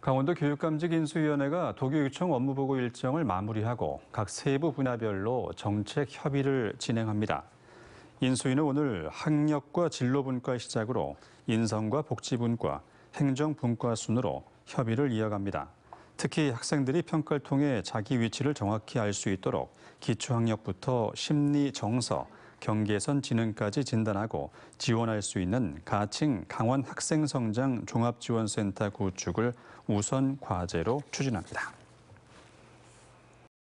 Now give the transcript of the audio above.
강원도 교육감직 인수위원회가 도교육청 업무보고 일정을 마무리하고 각 세부 분야별로 정책 협의를 진행합니다. 인수위는 오늘 학력과 진로분과 시작으로 인성과 복지분과, 행정분과 순으로 협의를 이어갑니다. 특히 학생들이 평가를 통해 자기 위치를 정확히 알 수 있도록 기초학력부터 심리, 정서, 경계선 지능까지 진단하고 지원할 수 있는 가칭 강원 학생성장 종합지원센터 구축을 우선 과제로 추진합니다.